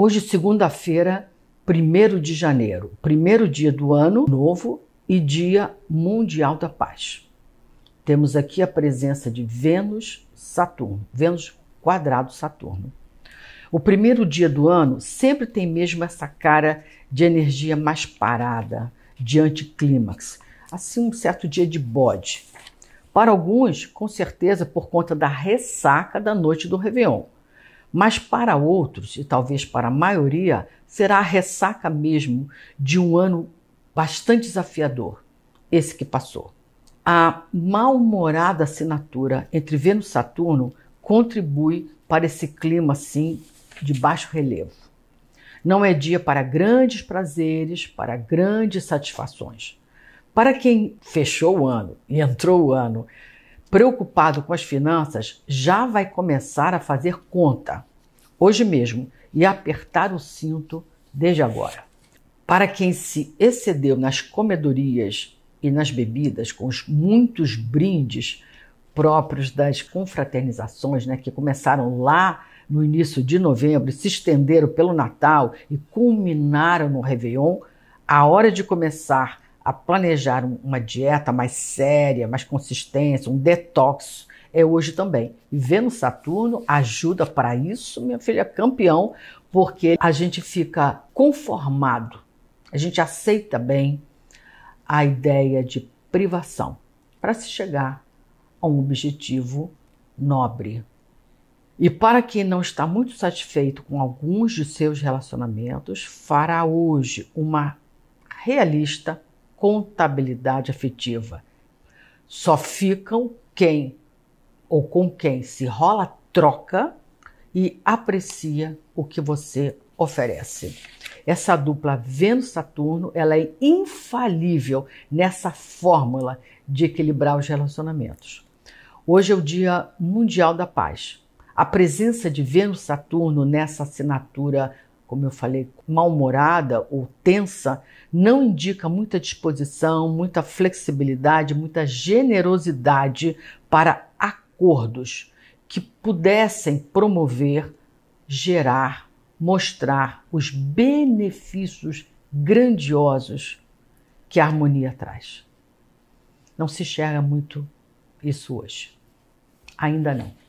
Hoje, segunda-feira, 1 de janeiro, primeiro dia do ano novo e Dia Mundial da Paz. Temos aqui a presença de Vênus, Saturno, Vênus quadrado Saturno. O primeiro dia do ano sempre tem mesmo essa cara de energia mais parada, de anticlímax, assim um certo dia de bode. Para alguns, com certeza por conta da ressaca da noite do Réveillon mas para outros, e talvez para a maioria, será a ressaca mesmo de um ano bastante desafiador, esse que passou. A mal-humorada assinatura entre Vênus e Saturno contribui para esse clima assim de baixo relevo. Não é dia para grandes prazeres, para grandes satisfações. Para quem fechou o ano e entrou o ano preocupado com as finanças, já vai começar a fazer conta, hoje mesmo, e apertar o cinto desde agora. Para quem se excedeu nas comedorias e nas bebidas, com os muitos brindes próprios das confraternizações, né, que começaram lá no início de novembro, se estenderam pelo Natal e culminaram no Réveillon, a hora de começar a planejar uma dieta mais séria, mais consistência, um detox, é hoje também. E Vênus Saturno ajuda para isso, minha filha, campeão, porque a gente fica conformado, a gente aceita bem a ideia de privação para se chegar a um objetivo nobre. E para quem não está muito satisfeito com alguns de seus relacionamentos, fará hoje uma realista contabilidade afetiva. Só ficam quem ou com quem se rola troca e aprecia o que você oferece. Essa dupla Vênus-Saturno, ela é infalível nessa fórmula de equilibrar os relacionamentos. Hoje é o Dia Mundial da Paz. A presença de Vênus-Saturno nessa assinatura como eu falei, mal-humorada ou tensa, não indica muita disposição, muita flexibilidade, muita generosidade para acordos que pudessem promover, gerar, mostrar os benefícios grandiosos que a harmonia traz. Não se enxerga muito isso hoje. Ainda não.